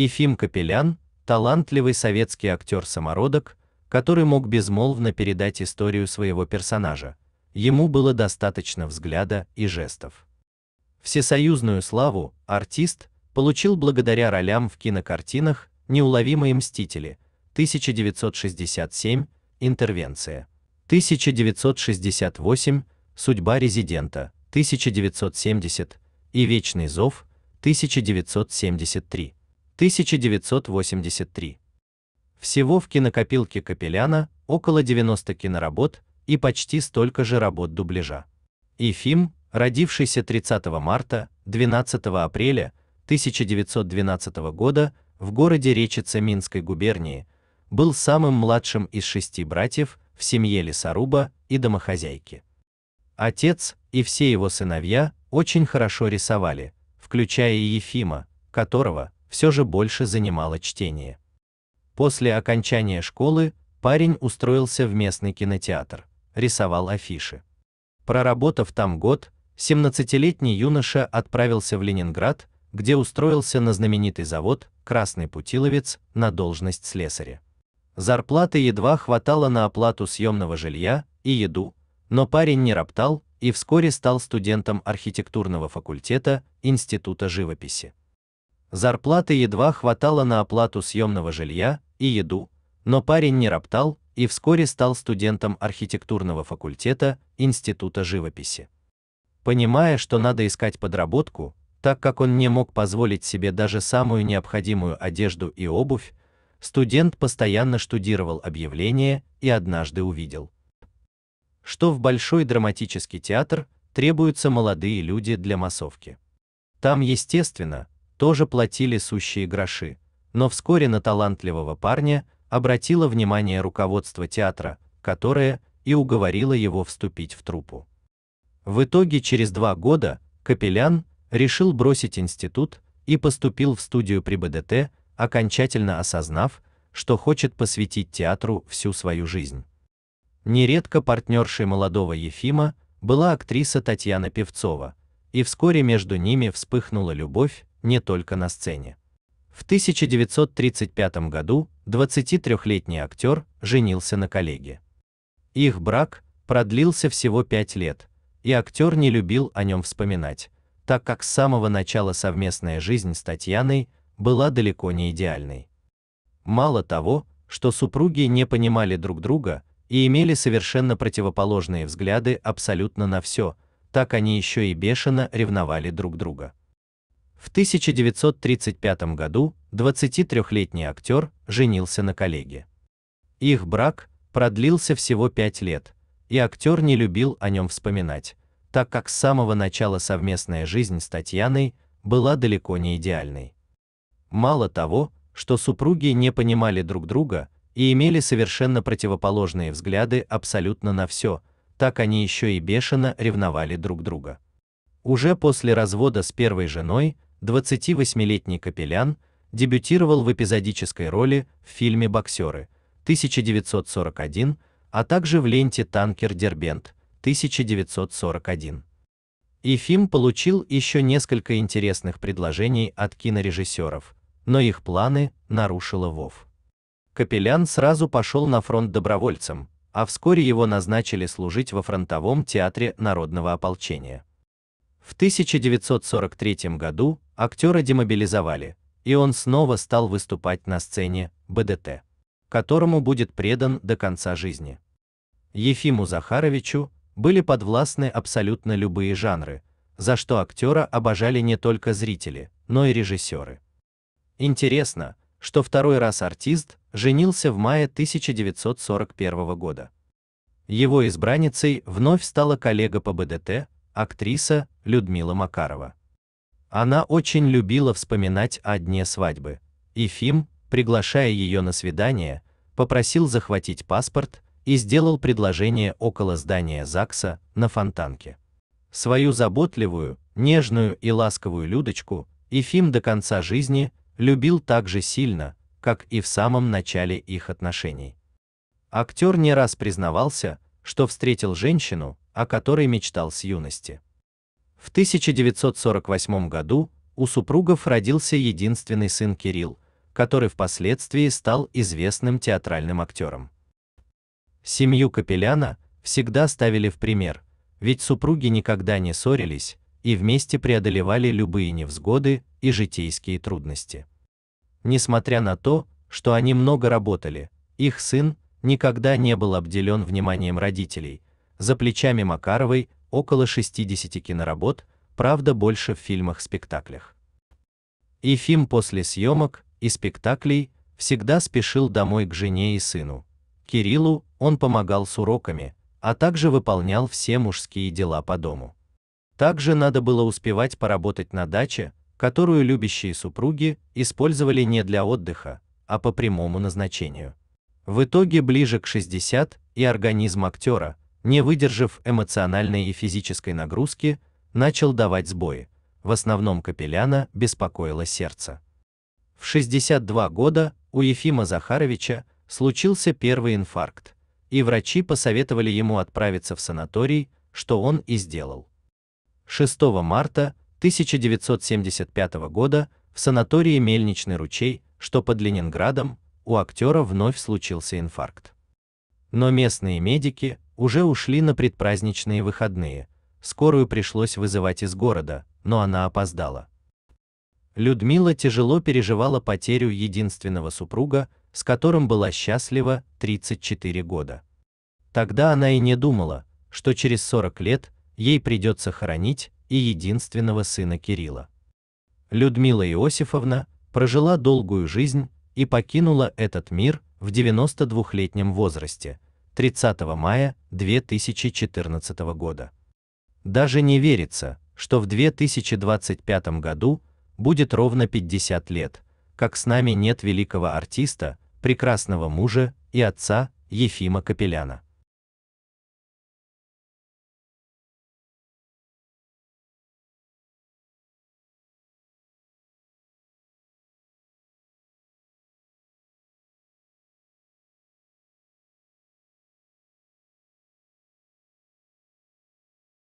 Ефим Капелян, талантливый советский актер-самородок, который мог безмолвно передать историю своего персонажа. Ему было достаточно взгляда и жестов. Всесоюзную славу артист получил благодаря ролям в кинокартинах Неуловимые мстители 1967, Интервенция 1968, Судьба резидента 1970 и Вечный зов 1973. 1983. Всего в кинокопилке Капеляна около 90 киноработ и почти столько же работ дубляжа. Ефим, родившийся 30 марта, 12 апреля 1912 года в городе Речица Минской губернии, был самым младшим из шести братьев в семье лесоруба и домохозяйки. Отец и все его сыновья очень хорошо рисовали, включая и Ефима, которого, все же больше занимало чтение. После окончания школы парень устроился в местный кинотеатр, рисовал афиши. Проработав там год, 17-летний юноша отправился в Ленинград, где устроился на знаменитый завод Красный Путиловец на должность слесаря. Зарплаты едва хватало на оплату съемного жилья и еду, но парень не роптал и вскоре стал студентом архитектурного факультета Института живописи. Зарплаты едва хватало на оплату съемного жилья и еду, но парень не роптал и вскоре стал студентом архитектурного факультета Института живописи. Понимая, что надо искать подработку, так как он не мог позволить себе даже самую необходимую одежду и обувь, студент постоянно штудировал объявления и однажды увидел, что в Большой драматический театр требуются молодые люди для массовки. Там, естественно, тоже платили сущие гроши, но вскоре на талантливого парня обратило внимание руководство театра, которое и уговорило его вступить в труппу. В итоге через два года Капелян решил бросить институт и поступил в студию при БДТ, окончательно осознав, что хочет посвятить театру всю свою жизнь. Нередко партнершей молодого Ефима была актриса Татьяна Певцова, и вскоре между ними вспыхнула любовь, не только на сцене. В 1935 году 23-летний актер женился на коллеге. Их брак продлился всего пять лет, и актер не любил о нем вспоминать, так как с самого начала совместная жизнь с Татьяной была далеко не идеальной. Мало того, что супруги не понимали друг друга и имели совершенно противоположные взгляды абсолютно на все, так они еще и бешено ревновали друг друга. В 1935 году 23-летний актер женился на коллеге. Их брак продлился всего пять лет, и актер не любил о нем вспоминать, так как с самого начала совместная жизнь с Татьяной была далеко не идеальной. Мало того, что супруги не понимали друг друга и имели совершенно противоположные взгляды абсолютно на все, так они еще и бешено ревновали друг друга. Уже после развода с первой женой 28-летний Капелян дебютировал в эпизодической роли в фильме «Боксеры» 1941, а также в ленте «Танкер Дербент» 1941. И фильм получил еще несколько интересных предложений от кинорежиссеров, но их планы нарушила ВОВ. Капелян сразу пошел на фронт добровольцем, а вскоре его назначили служить во фронтовом театре народного ополчения. В 1943 году Актера демобилизовали, и он снова стал выступать на сцене БДТ, которому будет предан до конца жизни. Ефиму Захаровичу были подвластны абсолютно любые жанры, за что актера обожали не только зрители, но и режиссеры. Интересно, что второй раз артист женился в мае 1941 года. Его избранницей вновь стала коллега по БДТ, актриса Людмила Макарова. Она очень любила вспоминать о дне свадьбы. Ефим, приглашая ее на свидание, попросил захватить паспорт и сделал предложение около здания ЗАГСа на Фонтанке. Свою заботливую, нежную и ласковую Людочку Ефим до конца жизни любил так же сильно, как и в самом начале их отношений. Актер не раз признавался, что встретил женщину, о которой мечтал с юности. В 1948 году у супругов родился единственный сын Кирилл, который впоследствии стал известным театральным актером. Семью Капеляна всегда ставили в пример, ведь супруги никогда не ссорились и вместе преодолевали любые невзгоды и житейские трудности. Несмотря на то, что они много работали, их сын никогда не был обделен вниманием родителей. За плечами Макаровой около 60 киноработ, правда больше в фильмах-спектаклях. И Ефим после съемок и спектаклей всегда спешил домой к жене и сыну. Кириллу он помогал с уроками, а также выполнял все мужские дела по дому. Также надо было успевать поработать на даче, которую любящие супруги использовали не для отдыха, а по прямому назначению. В итоге ближе к 60 и организм актера, не выдержав эмоциональной и физической нагрузки, начал давать сбои. В основном Капеляна беспокоило сердце. В 62 года у Ефима Захаровича случился первый инфаркт, и врачи посоветовали ему отправиться в санаторий, что он и сделал. 6 марта 1975 года в санатории Мельничный ручей, что под Ленинградом, у актера вновь случился инфаркт. Но местные медики уже ушли на предпраздничные выходные. Скорую пришлось вызывать из города, но она опоздала. Людмила тяжело переживала потерю единственного супруга, с которым была счастлива 34 года. Тогда она и не думала, что через 40 лет ей придется хоронить и единственного сына Кирилла. Людмила Иосифовна прожила долгую жизнь и покинула этот мир в 92-летнем возрасте, 30 мая 2014 года. Даже не верится, что в 2025 году будет ровно 50 лет, как с нами нет великого артиста, прекрасного мужа и отца Ефима Капеляна.